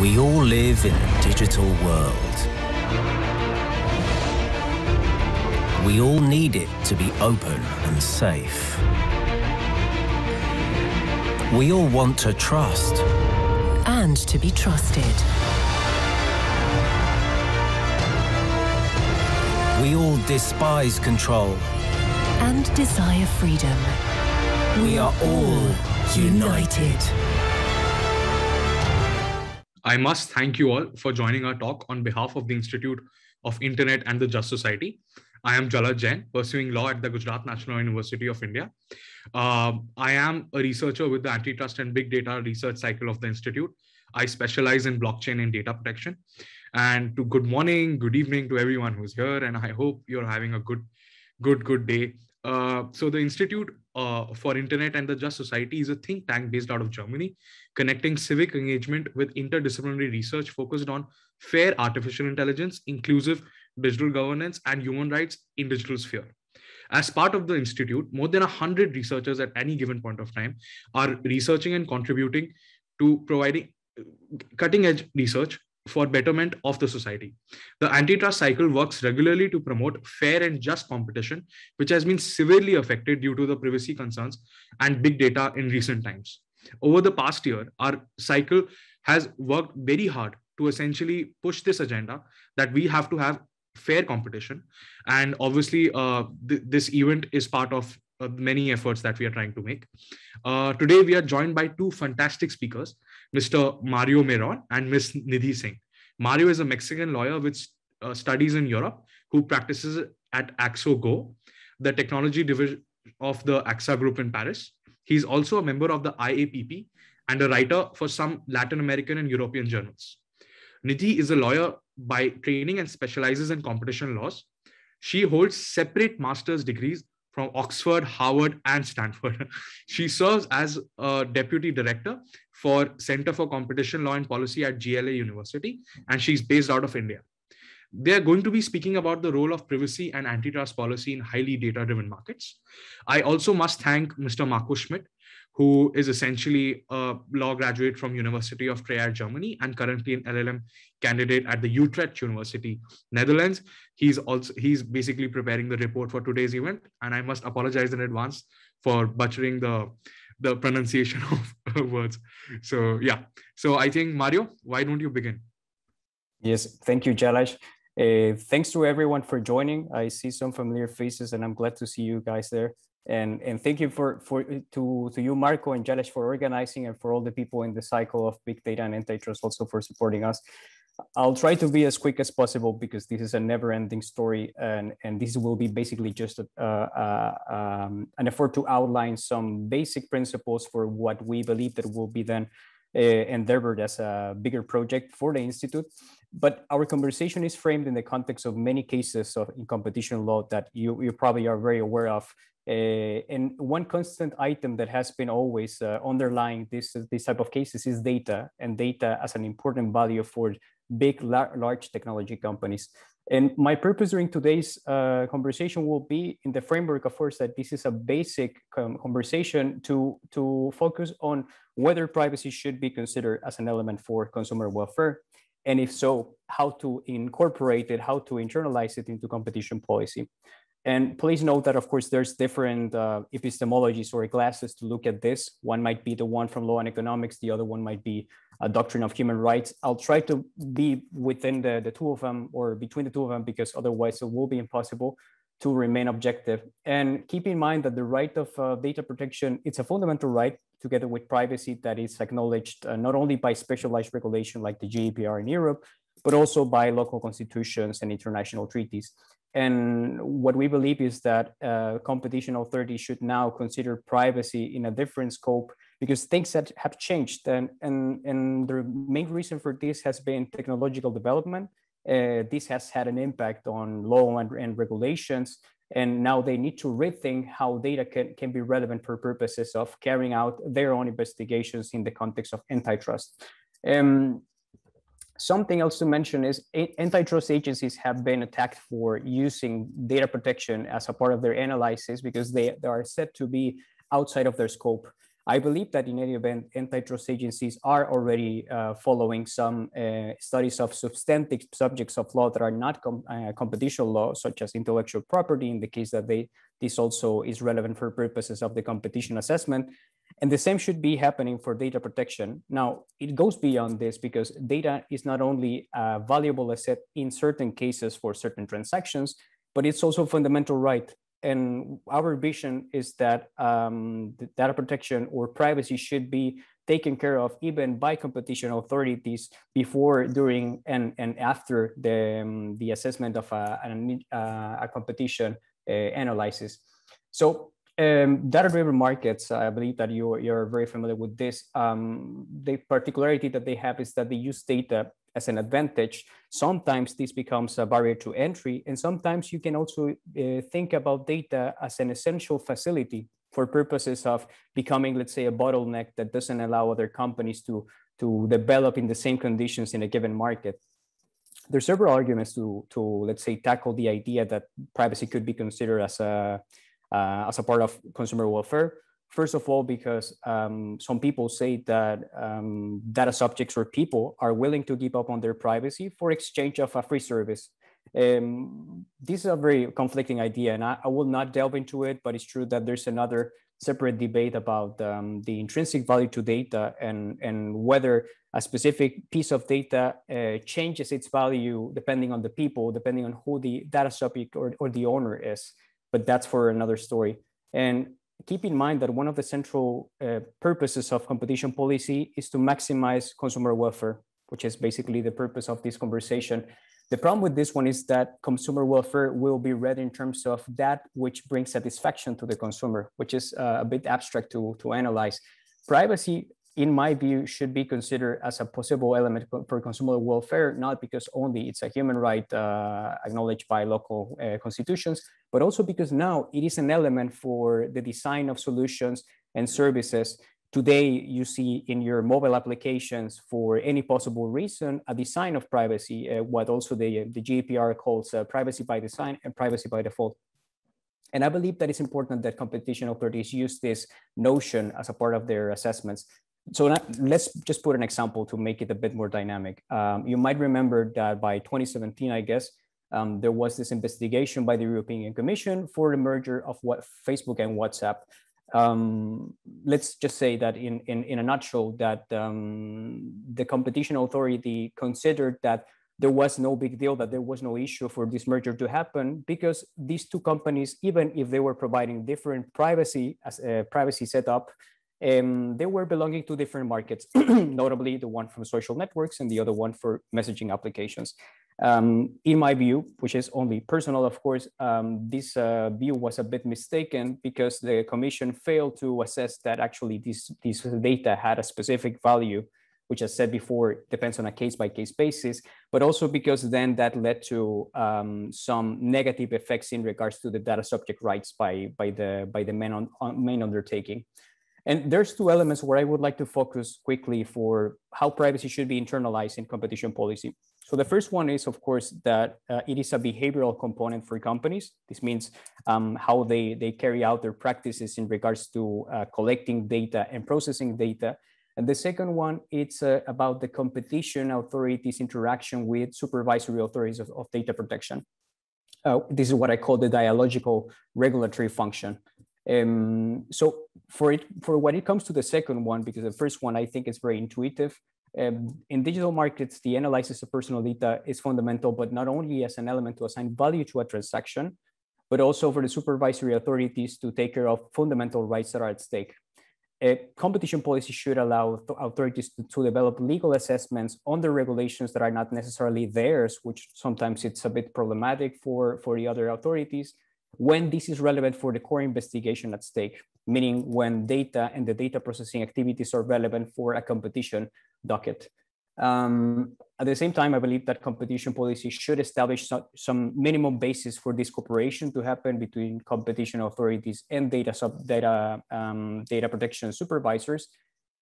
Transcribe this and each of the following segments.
We all live in a digital world. We all need it to be open and safe. We all want to trust. And to be trusted. We all despise control. And desire freedom. We, are all united. united. I must thank you all for joining our talk on behalf of the Institute of Internet and the Just Society. I am Jala Jain, pursuing law at the Gujarat National University of India. Uh, I am a researcher with the Antitrust and Big Data Research Cycle of the Institute. I specialize in blockchain and data protection. And to good morning, good evening to everyone who's here, and I hope you're having a good, good, good day. Uh, so the Institute uh, for Internet and the Just Society is a think tank based out of Germany, connecting civic engagement with interdisciplinary research focused on fair artificial intelligence, inclusive digital governance, and human rights in digital sphere. As part of the institute, more than 100 researchers at any given point of time are researching and contributing to providing cutting edge research for betterment of the society. The antitrust cycle works regularly to promote fair and just competition, which has been severely affected due to the privacy concerns and big data in recent times. Over the past year, our cycle has worked very hard to essentially push this agenda that we have to have fair competition. And obviously, uh, th- this event is part of uh, many efforts that we are trying to make. Uh, today, we are joined by two fantastic speakers Mr. Mario Meron and Ms. Nidhi Singh. Mario is a Mexican lawyer which uh, studies in Europe who practices at AXO Go, the technology division of the AXA Group in Paris. He's also a member of the IAPP and a writer for some Latin American and European journals. Nidhi is a lawyer by training and specializes in competition laws. She holds separate master's degrees from Oxford, Harvard, and Stanford. she serves as a deputy director for Center for Competition Law and Policy at GLA University, and she's based out of India. They're going to be speaking about the role of privacy and antitrust policy in highly data driven markets. I also must thank Mr. Marco Schmidt, who is essentially a law graduate from University of Trier, Germany, and currently an LLM candidate at the Utrecht University, Netherlands. He's also he's basically preparing the report for today's event, and I must apologize in advance for butchering the the pronunciation of uh, words. So yeah. So I think Mario, why don't you begin? Yes, thank you, Jalash. Uh, thanks to everyone for joining. I see some familiar faces, and I'm glad to see you guys there. And and thank you for for to to you, Marco and Jalash for organizing, and for all the people in the cycle of big data and antitrust, also for supporting us. I'll try to be as quick as possible because this is a never-ending story, and and this will be basically just a, uh, uh, um, an effort to outline some basic principles for what we believe that will be then uh, endeavored as a bigger project for the institute. But our conversation is framed in the context of many cases of in competition law that you you probably are very aware of. Uh, and one constant item that has been always uh, underlying this this type of cases is data, and data as an important value for big, lar large technology companies. And my purpose during today's uh, conversation will be in the framework, of course, that this is a basic um, conversation to, to focus on whether privacy should be considered as an element for consumer welfare. And if so, how to incorporate it, how to internalize it into competition policy. And please note that, of course, there's different uh, epistemologies or glasses to look at this. One might be the one from law and economics, the other one might be a doctrine of human rights. I'll try to be within the, the two of them or between the two of them because otherwise it will be impossible to remain objective. And keep in mind that the right of uh, data protection, it's a fundamental right together with privacy that is acknowledged uh, not only by specialized regulation like the GDPR in Europe, but also by local constitutions and international treaties. And what we believe is that uh, competition authorities should now consider privacy in a different scope because things that have changed. And, and, and the main reason for this has been technological development. Uh, this has had an impact on law and, and regulations. And now they need to rethink how data can, can be relevant for purposes of carrying out their own investigations in the context of antitrust. Um, something else to mention is antitrust agencies have been attacked for using data protection as a part of their analysis because they, they are said to be outside of their scope. I believe that in any event, antitrust agencies are already uh, following some uh, studies of substantive subjects of law that are not com- uh, competition law, such as intellectual property, in the case that they, this also is relevant for purposes of the competition assessment. And the same should be happening for data protection. Now, it goes beyond this because data is not only a valuable asset in certain cases for certain transactions, but it's also a fundamental right and our vision is that um, data protection or privacy should be taken care of even by competition authorities before, during, and, and after the, um, the assessment of a, a, uh, a competition uh, analysis. So um, data-driven markets, I believe that you, you're very familiar with this. Um, the particularity that they have is that they use data as an advantage. Sometimes this becomes a barrier to entry, and sometimes you can also uh, think about data as an essential facility for purposes of becoming, let's say, a bottleneck that doesn't allow other companies to, to develop in the same conditions in a given market. There's several arguments to, to let's say, tackle the idea that privacy could be considered as a, uh, as a part of consumer welfare. First of all, because um, some people say that um, data subjects or people are willing to give up on their privacy for exchange of a free service. Um, this is a very conflicting idea, and I, I, will not delve into it, but it's true that there's another separate debate about um, the intrinsic value to data and, and whether a specific piece of data uh, changes its value depending on the people, depending on who the data subject or, or the owner is. But that's for another story. And keep in mind that one of the central uh, purposes of competition policy is to maximize consumer welfare, which is basically the purpose of this conversation. The problem with this one is that consumer welfare will be read in terms of that which brings satisfaction to the consumer, which is uh, a bit abstract to, to analyze. Privacy in my view, should be considered as a possible element for consumer welfare, not because only it's a human right uh, acknowledged by local uh, constitutions, but also because now it is an element for the design of solutions and services. Today, you see in your mobile applications, for any possible reason, a design of privacy, uh, what also the, the GDPR calls uh, privacy by design and privacy by default. And I believe that it's important that competition authorities use this notion as a part of their assessments so let's just put an example to make it a bit more dynamic. Um, you might remember that by 2017, I guess, um, there was this investigation by the European Commission for the merger of what Facebook and WhatsApp. Um, let's just say that in, in, in a nutshell, that um, the competition authority considered that there was no big deal, that there was no issue for this merger to happen because these two companies, even if they were providing different privacy as a uh, privacy setup um, they were belonging to different markets, notably the one from social networks and the other one for messaging applications. Um, in my view, which is only personal, of course, um, this uh, view was a bit mistaken because the commission failed to assess that actually these, these data had a specific value, which as said before, depends on a case-by-case basis, but also because then that led to um, some negative effects in regards to the data subject rights by, by, the, by the main, on, main undertaking. And there's two elements where I would like to focus quickly for how privacy should be internalized in competition policy. So the first one is, of course, that uh, it is a behavioral component for companies. This means um, how they, they carry out their practices in regards to uh, collecting data and processing data. And the second one, it's uh, about the competition authorities' interaction with supervisory authorities of, of data protection. Uh, this is what I call the dialogical regulatory function. Um, so for it, for when it comes to the second one, because the first one I think is very intuitive. Um, in digital markets, the analysis of personal data is fundamental, but not only as an element to assign value to a transaction, but also for the supervisory authorities to take care of fundamental rights that are at stake. competition policy should allow authorities to, to, develop legal assessments on the regulations that are not necessarily theirs, which sometimes it's a bit problematic for, for the other authorities when this is relevant for the core investigation at stake, meaning when data and the data processing activities are relevant for a competition docket. Um, at the same time, I believe that competition policy should establish some, some minimum basis for this cooperation to happen between competition authorities and data sub data um, data protection supervisors.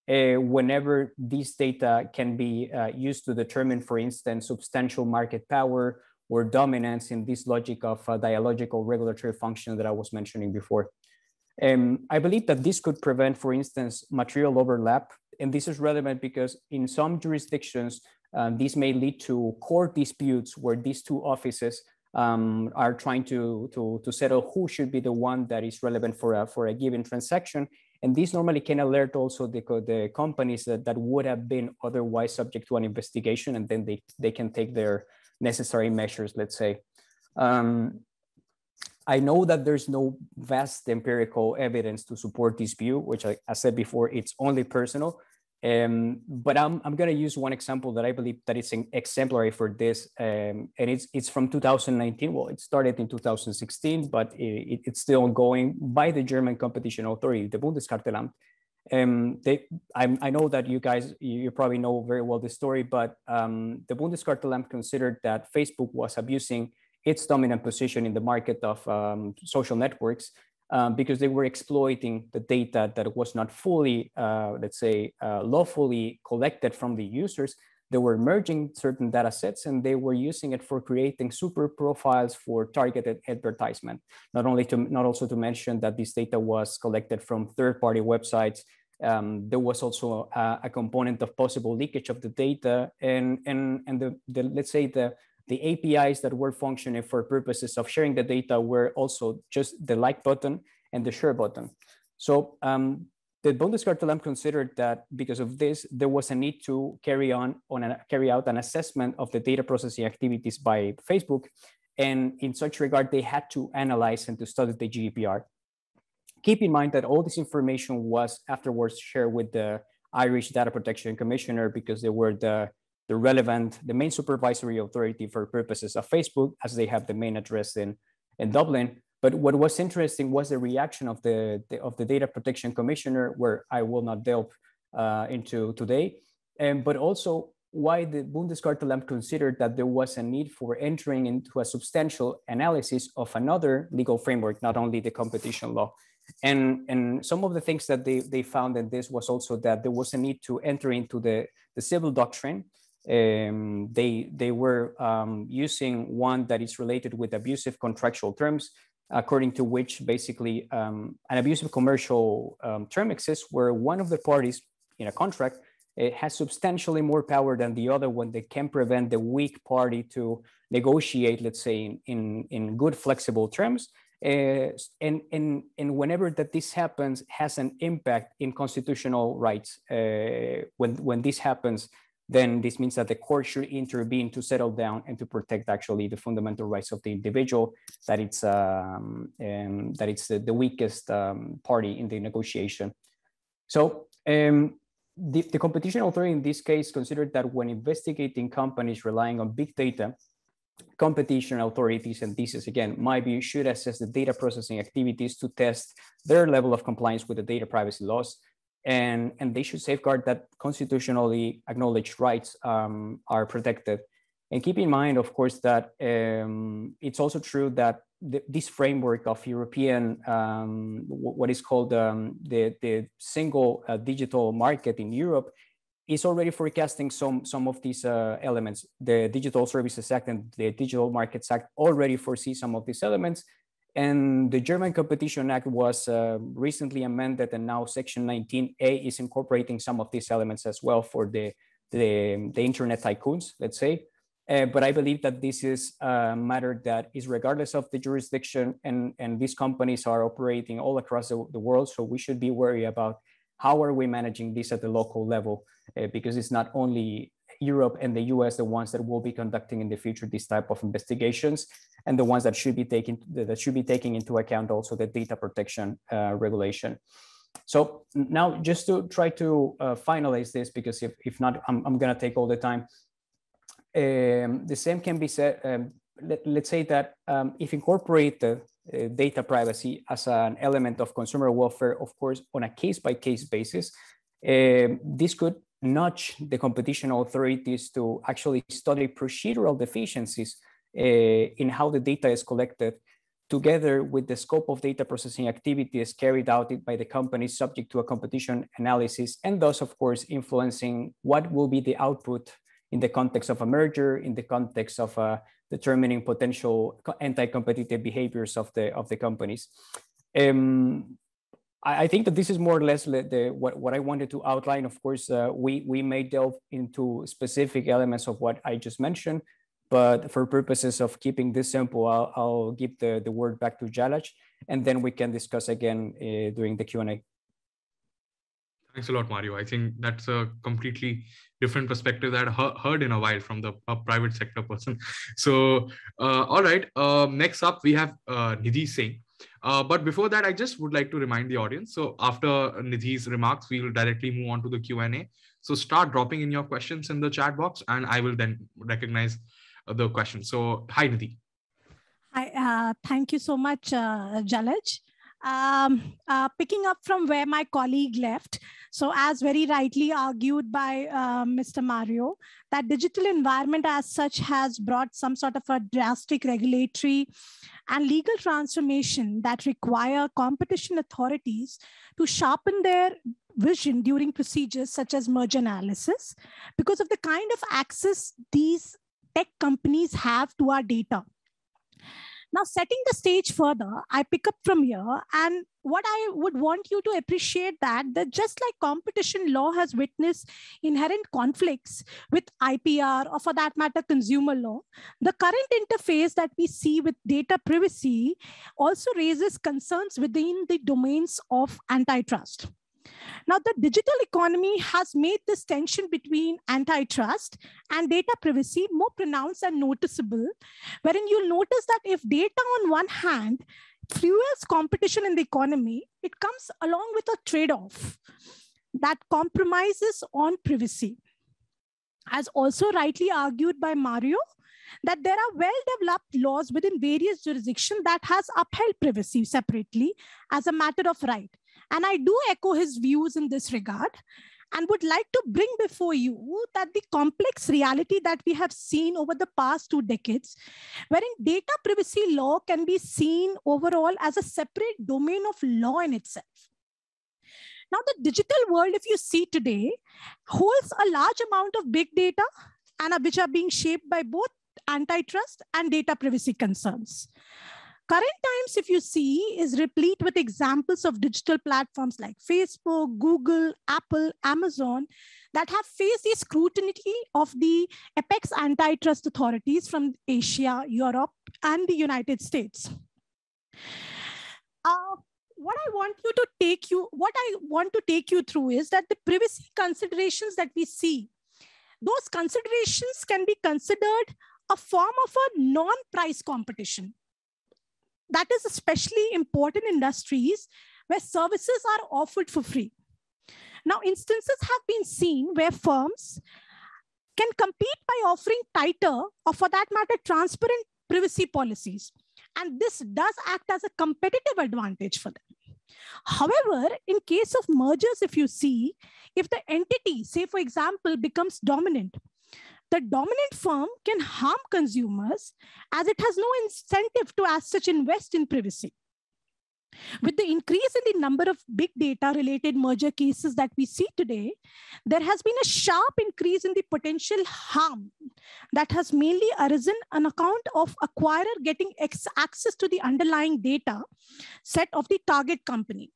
Uh, whenever these data can be uh, used to determine, for instance, substantial market power were dominance in this logic of a uh, dialogical regulatory function that I was mentioning before. Um, I believe that this could prevent, for instance, material overlap. And this is relevant because in some jurisdictions, um, this may lead to court disputes where these two offices um, are trying to, to, to settle who should be the one that is relevant for a, for a given transaction. And this normally can alert also the, the companies that, that would have been otherwise subject to an investigation and then they, they can take their, necessary measures, let's say. Um, I know that there's no vast empirical evidence to support this view, which I, I said before, it's only personal. Um, but I'm, I'm going to use one example that I believe that it's exemplary for this, um, and it's it's from 2019. Well, it started in 2016, but it, it's still ongoing by the German competition authority, the Bundeskartellamt, um, they, I, I, know that you guys, you, probably know very well this story, but um, the Bundeskartellamt considered that Facebook was abusing its dominant position in the market of um, social networks um, because they were exploiting the data that was not fully, uh, let's say, uh, lawfully collected from the users. They were merging certain data sets and they were using it for creating super profiles for targeted advertisement. Not only to, not also to mention that this data was collected from third party websites um, there was also a, a, component of possible leakage of the data and, and, and the, the, let's say the, the APIs that were functioning for purposes of sharing the data were also just the like button and the share button. So um, the Bundeskartellamt considered that because of this, there was a need to carry on, on a, carry out an assessment of the data processing activities by Facebook. And in such regard, they had to analyze and to study the GDPR keep in mind that all this information was afterwards shared with the Irish Data Protection Commissioner because they were the, the relevant, the main supervisory authority for purposes of Facebook, as they have the main address in, in Dublin. But what was interesting was the reaction of the, the of the Data Protection Commissioner, where I will not delve uh, into today, and um, but also why the Bundeskartellamt considered that there was a need for entering into a substantial analysis of another legal framework, not only the competition law. And, and some of the things that they, they found in this was also that there was a need to enter into the, the civil doctrine. Um, they, they were um, using one that is related with abusive contractual terms, according to which basically um, an abusive commercial um, term exists where one of the parties in a contract it eh, has substantially more power than the other one that can prevent the weak party to negotiate, let's say, in, in, in good flexible terms. Eh, and, and, and whenever that this happens has an impact in constitutional rights. Uh, when, when this happens, then this means that the court should intervene to settle down and to protect actually the fundamental rights of the individual, that it's, um, that it's the, the weakest um, party in the negotiation. So um, the, the competition authority in this case considered that when investigating companies relying on big data, competition authorities and this is again, my view, should assess the data processing activities to test their level of compliance with the data privacy laws. And, and they should safeguard that constitutionally acknowledged rights um, are protected. And keep in mind, of course, that um, it's also true that this framework of European, um, what is called um, the, the single uh, digital market in Europe is already forecasting some some of these uh, elements. The Digital Services Act and the Digital Markets Act already foresee some of these elements. And the German Competition Act was uh, recently amended, and now Section 19A is incorporating some of these elements as well for the the, the internet tycoons, let's say. Uh, but I believe that this is a matter that is regardless of the jurisdiction, and and these companies are operating all across the, the world, so we should be worried about how are we managing this at the local level uh, because it's not only Europe and the US, the ones that will be conducting in the future these type of investigations, and the ones that should be taking that should be taking into account also the data protection uh, regulation. So now, just to try to uh, finalize this, because if, if not, I'm, I'm going to take all the time. Um, the same can be said. Um, let, us say that um, if incorporated uh, data privacy as an element of consumer welfare, of course, on a case by case basis, um, this could nudge the competition authorities to actually study procedural deficiencies uh, in how the data is collected together with the scope of data processing activities carried out by the company subject to a competition analysis, and thus, of course, influencing what will be the output in the context of a merger, in the context of uh, determining potential anti-competitive behaviors of the, of the companies. Um, I, I think that this is more or less the, what, what I wanted to outline. Of course, uh, we, we may delve into specific elements of what I just mentioned, but for purposes of keeping this simple, I'll, I'll give the, the word back to Jalaj, and then we can discuss again uh, during the Q&A. Thanks a lot, Mario. I think that's a completely different perspective that I heard in a while from the private sector person. So, uh, all right. Uh, next up, we have uh, Nidhi Singh. Uh, but before that, I just would like to remind the audience. So after Nidhi's remarks, we'll directly move on to the Q&A. So start dropping in your questions in the chat box and I will then recognize uh, the question. So hi, Nidhi. Hi, uh, thank you so much, uh, Jalaj. Um, uh, picking up from where my colleague left, so as very rightly argued by uh, Mr. Mario, that digital environment as such has brought some sort of a drastic regulatory and legal transformation that require competition authorities to sharpen their vision during procedures such as merge analysis because of the kind of access these tech companies have to our data. Now, setting the stage further, I pick up from here and what I would want you to appreciate that that just like competition law has witnessed inherent conflicts with IPR or for that matter consumer law, the current interface that we see with data privacy also raises concerns within the domains of antitrust. Now, the digital economy has made this tension between antitrust and data privacy more pronounced and noticeable, wherein you'll notice that if data on one hand fuels competition in the economy, it comes along with a trade off that compromises on privacy. As also rightly argued by Mario, that there are well-developed laws within various jurisdictions that has upheld privacy separately as a matter of right. And I do echo his views in this regard and would like to bring before you that the complex reality that we have seen over the past two decades, wherein data privacy law can be seen overall as a separate domain of law in itself. Now, the digital world, if you see today, holds a large amount of big data and which are being shaped by both antitrust and data privacy concerns current times, if you see, is replete with examples of digital platforms like Facebook, Google, Apple, Amazon that have faced the scrutiny of the apex antitrust authorities from Asia, Europe, and the United States. Uh, what I want you to take you, what I want to take you through is that the privacy considerations that we see, those considerations can be considered a form of a non-price competition that is especially important in industries where services are offered for free. Now, instances have been seen where firms can compete by offering tighter or for that matter, transparent privacy policies. And this does act as a competitive advantage for them. However, in case of mergers, if you see, if the entity, say for example, becomes dominant, the dominant firm can harm consumers as it has no incentive to as such invest in privacy. With the increase in the number of big data related merger cases that we see today, there has been a sharp increase in the potential harm that has mainly arisen on account of acquirer getting access to the underlying data set of the target company.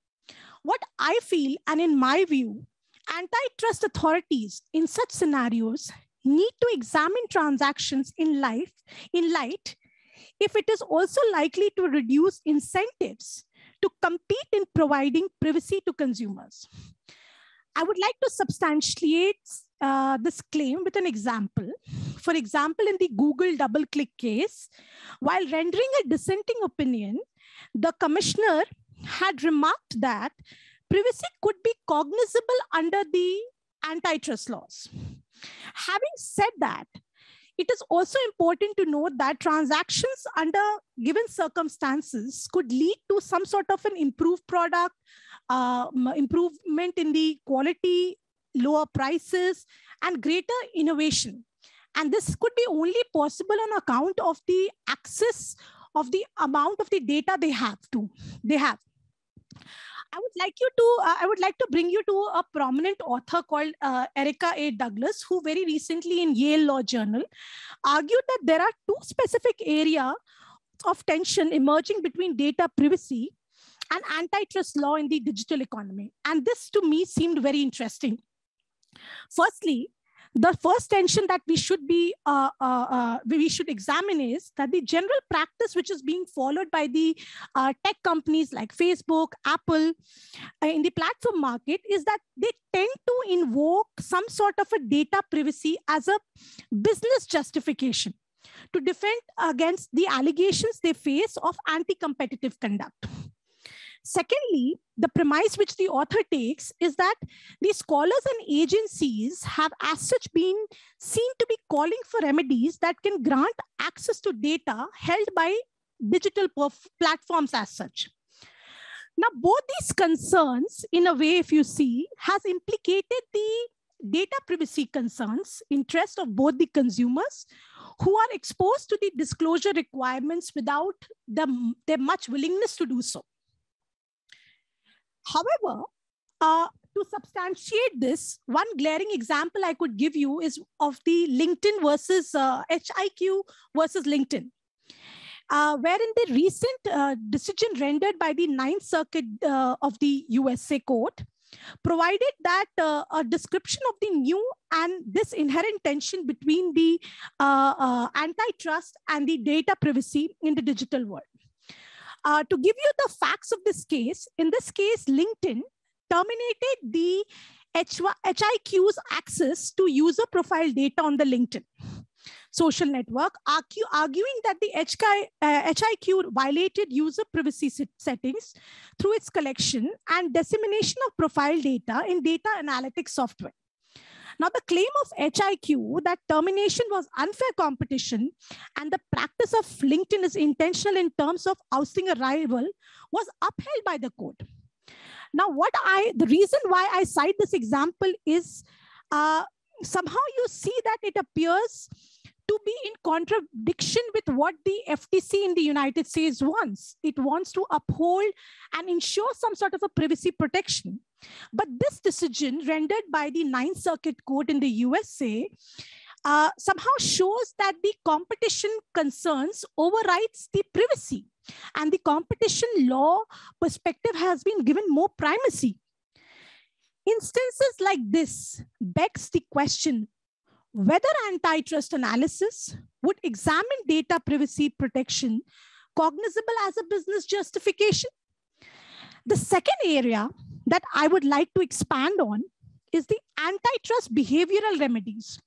What I feel, and in my view, antitrust authorities in such scenarios need to examine transactions in life in light if it is also likely to reduce incentives to compete in providing privacy to consumers. I would like to substantiate uh, this claim with an example. For example, in the Google double click case, while rendering a dissenting opinion, the commissioner had remarked that privacy could be cognizable under the antitrust laws. Having said that, it is also important to note that transactions under given circumstances could lead to some sort of an improved product, uh, improvement in the quality, lower prices, and greater innovation. And this could be only possible on account of the access of the amount of the data they have to they have I would like you to, uh, I would like to bring you to a prominent author called uh, Erica A. Douglas, who very recently in Yale Law Journal argued that there are two specific areas of tension emerging between data privacy and antitrust law in the digital economy. And this to me seemed very interesting. Firstly, the first tension that we should be uh, uh, uh, we should examine is that the general practice which is being followed by the uh, tech companies like facebook apple uh, in the platform market is that they tend to invoke some sort of a data privacy as a business justification to defend against the allegations they face of anti-competitive conduct Secondly, the premise which the author takes is that the scholars and agencies have as such been seen to be calling for remedies that can grant access to data held by digital platforms as such. Now, both these concerns, in a way, if you see, has implicated the data privacy concerns, interest of both the consumers who are exposed to the disclosure requirements without them, their much willingness to do so. However, uh, to substantiate this, one glaring example I could give you is of the LinkedIn versus uh, HIQ versus LinkedIn. Uh, wherein the recent uh, decision rendered by the Ninth Circuit uh, of the USA Court provided that uh, a description of the new and this inherent tension between the uh, uh, antitrust and the data privacy in the digital world. Uh, to give you the facts of this case, in this case, LinkedIn terminated the HIQ's access to user profile data on the LinkedIn social network, arguing that the HIQ uh, violated user privacy settings through its collection and dissemination of profile data in data analytics software. Now, the claim of HIQ that termination was unfair competition and the practice of LinkedIn is intentional in terms of ousting a rival was upheld by the court. Now, what I, the reason why I cite this example is uh, somehow you see that it appears to be in contradiction with what the FTC in the United States wants. It wants to uphold and ensure some sort of a privacy protection. But this decision rendered by the Ninth Circuit Court in the USA uh, somehow shows that the competition concerns overrides the privacy and the competition law perspective has been given more primacy. Instances like this begs the question whether antitrust analysis would examine data privacy protection cognizable as a business justification. The second area that I would like to expand on is the antitrust behavioral remedies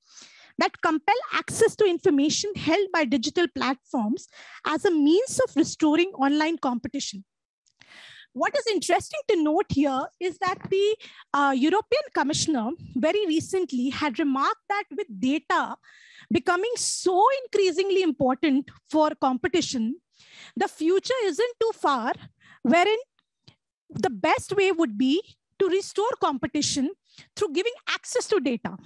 that compel access to information held by digital platforms as a means of restoring online competition. What is interesting to note here is that the uh, European Commissioner very recently had remarked that with data becoming so increasingly important for competition, the future isn't too far, wherein the best way would be to restore competition through giving access to data.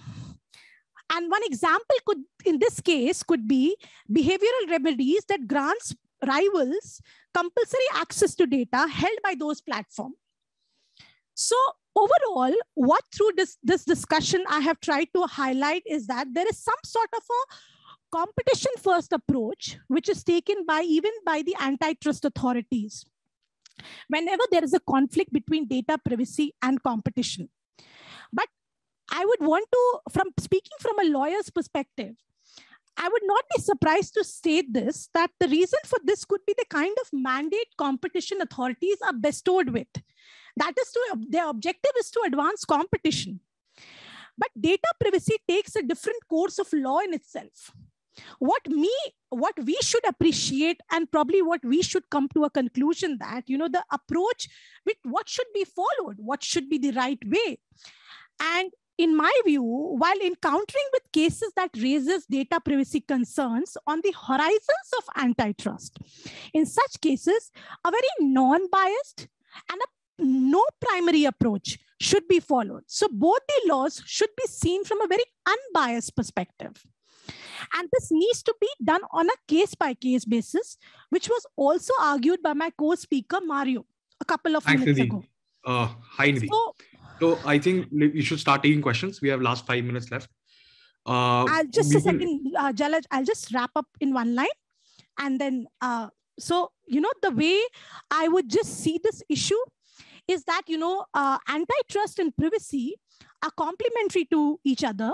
And one example could, in this case, could be behavioral remedies that grants rivals compulsory access to data held by those platforms. So overall, what through this, this discussion I have tried to highlight is that there is some sort of a competition first approach, which is taken by even by the antitrust authorities whenever there is a conflict between data privacy and competition. But I would want to, from speaking from a lawyer's perspective, I would not be surprised to say this, that the reason for this could be the kind of mandate competition authorities are bestowed with. That is to, their objective is to advance competition. But data privacy takes a different course of law in itself what me what we should appreciate and probably what we should come to a conclusion that you know the approach with what should be followed what should be the right way and in my view while encountering with cases that raises data privacy concerns on the horizons of antitrust in such cases a very non biased and a no primary approach should be followed so both the laws should be seen from a very unbiased perspective and this needs to be done on a case by case basis, which was also argued by my co speaker, Mario, a couple of Thanks, minutes Nidhi. ago. Uh, hi, Nidhi. So, so, I think you should start taking questions. We have last five minutes left. Uh, I'll just a second, uh, Jalaj, I'll just wrap up in one line and then. Uh, so, you know, the way I would just see this issue is that you know uh, antitrust and privacy are complementary to each other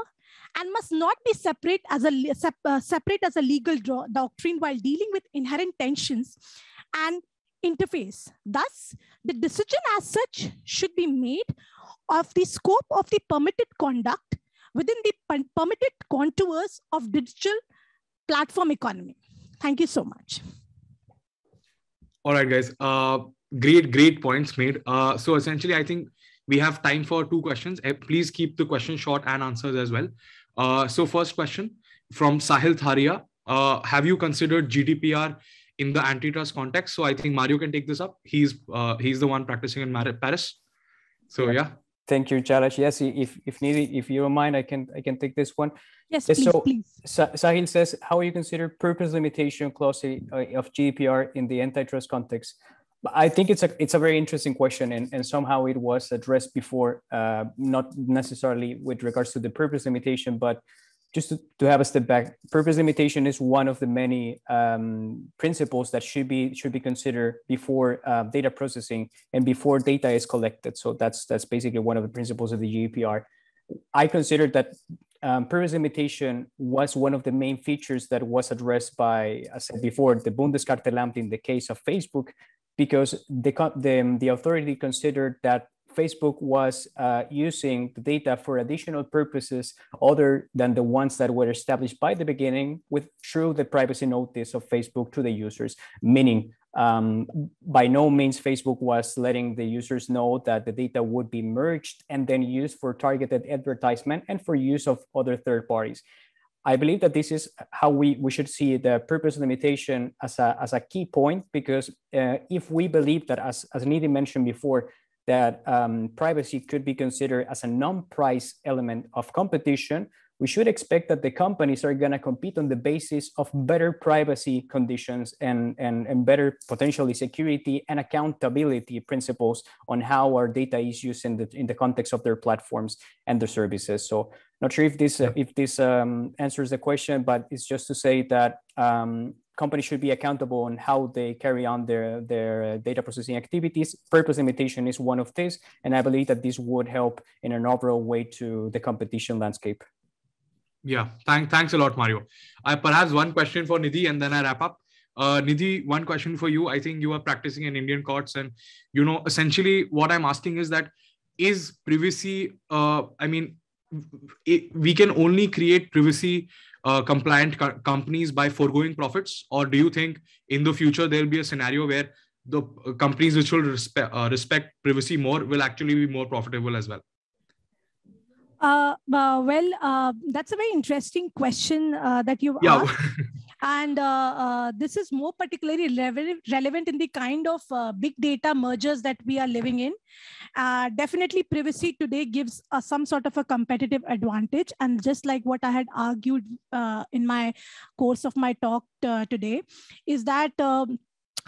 and must not be separate as a, uh, separate as a legal doctrine while dealing with inherent tensions and interface. Thus, the decision as such should be made of the scope of the permitted conduct within the permitted contours of digital platform economy. Thank you so much. All right, guys. Uh, great, great points made. Uh, so essentially, I think we have time for two questions. Eh, please keep the question short and answers as well. Uh, so first question from Sahil Tharia. Uh, have you considered GDPR in the antitrust context? So I think Mario can take this up. He's uh, he's the one practicing in Paris. So yeah. Thank you, Jalaj. Yes, if if needed, if you don't mind, I can I can take this one. Yes, please. So please. Sahil says, how you consider purpose limitation clause uh, of GDPR in the antitrust context? I think it's a it's a very interesting question, and, and somehow it was addressed before, uh, not necessarily with regards to the purpose limitation, but just to, to have a step back. Purpose limitation is one of the many um, principles that should be should be considered before uh, data processing and before data is collected. So that's that's basically one of the principles of the GDPR. I consider that um, purpose limitation was one of the main features that was addressed by, as I said before, the Bundeskartellamt in the case of Facebook, because the, the, the authority considered that Facebook was uh, using the data for additional purposes other than the ones that were established by the beginning with through the privacy notice of Facebook to the users, meaning um, by no means Facebook was letting the users know that the data would be merged and then used for targeted advertisement and for use of other third parties. I believe that this is how we, we should see the purpose limitation as a, as a key point, because uh, if we believe that, as, as Nidhi mentioned before, that um, privacy could be considered as a non-price element of competition, we should expect that the companies are going to compete on the basis of better privacy conditions and, and, and better potentially security and accountability principles on how our data is used in the, in the context of their platforms and their services. So not sure if this uh, if this um, answers the question, but it's just to say that um, companies should be accountable on how they carry on their their uh, data processing activities. Purpose limitation is one of these, and I believe that this would help in an overall way to the competition landscape. Yeah, thank, thanks a lot, Mario. I perhaps one question for Nidhi, and then I wrap up. Uh, Nidhi, one question for you. I think you are practicing in Indian courts, and you know essentially what I'm asking is that is privacy. Uh, I mean, it, we can only create privacy uh, compliant co- companies by foregoing profits or do you think in the future there'll be a scenario where the uh, companies which will respe- uh, respect privacy more will actually be more profitable as well uh, uh well uh, that's a very interesting question that you've yeah. asked And uh, uh, this is more particularly re relevant in the kind of uh, big data mergers that we are living in. definitely privacy today gives us some sort of a competitive advantage. And just like what I had argued in my course of my talk today is that um,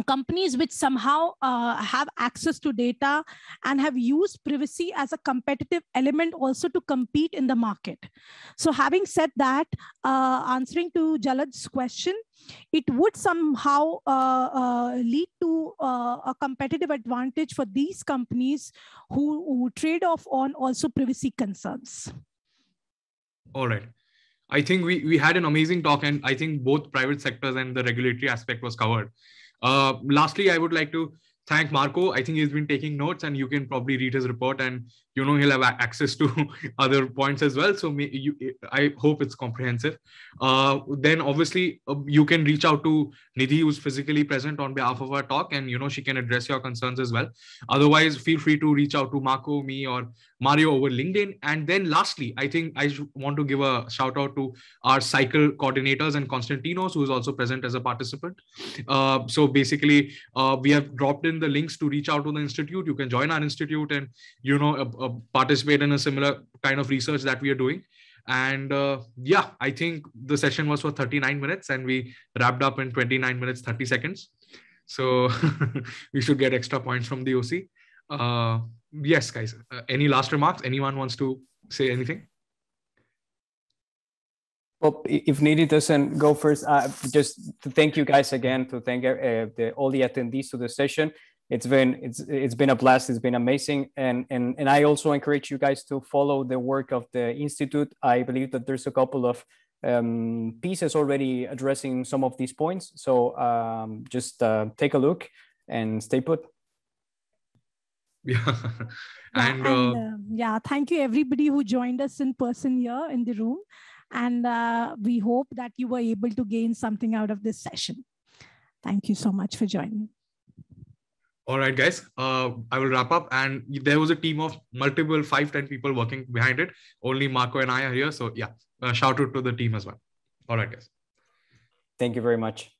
companies which somehow uh, have access to data and have used privacy as a competitive element also to compete in the market. So having said that, uh, answering to Jalad's question, it would somehow uh, uh lead to uh, a competitive advantage for these companies who, who trade off on also privacy concerns. All right. I think we, we had an amazing talk and I think both private sectors and the regulatory aspect was covered. Uh, lastly, I would like to thank Marco. I think he's been taking notes, and you can probably read his report, and you know he'll have access to other points as well. So may, you, I hope it's comprehensive. Uh, then obviously uh, you can reach out to Nidhi, who's physically present on behalf of our talk, and you know she can address your concerns as well. Otherwise, feel free to reach out to Marco, me, or Mario over LinkedIn. And then lastly, I think I want to give a shout out to our cycle coordinators and Constantinos, who is also present as a participant. Uh, so basically, uh, we have dropped in the links to reach out to the institute. You can join our institute and you know uh, uh participate in a similar kind of research that we are doing. And uh, yeah, I think the session was for 39 minutes and we wrapped up in 29 minutes, 30 seconds. So we should get extra points from the OC. Uh, yes, guys, uh, any last remarks? Anyone wants to say anything? Well, if Nidhi doesn't go first, uh, just to thank you guys again to thank uh, the, all the attendees to the session. It's been it's it's been a blast. It's been amazing, and and and I also encourage you guys to follow the work of the institute. I believe that there's a couple of um, pieces already addressing some of these points. So um, just uh, take a look and stay put yeah and, yeah, and uh, uh, yeah thank you everybody who joined us in person here in the room and uh, we hope that you were able to gain something out of this session thank you so much for joining all right guys uh, i will wrap up and there was a team of multiple 5 10 people working behind it only marco and i are here so yeah uh, shout out to the team as well all right guys thank you very much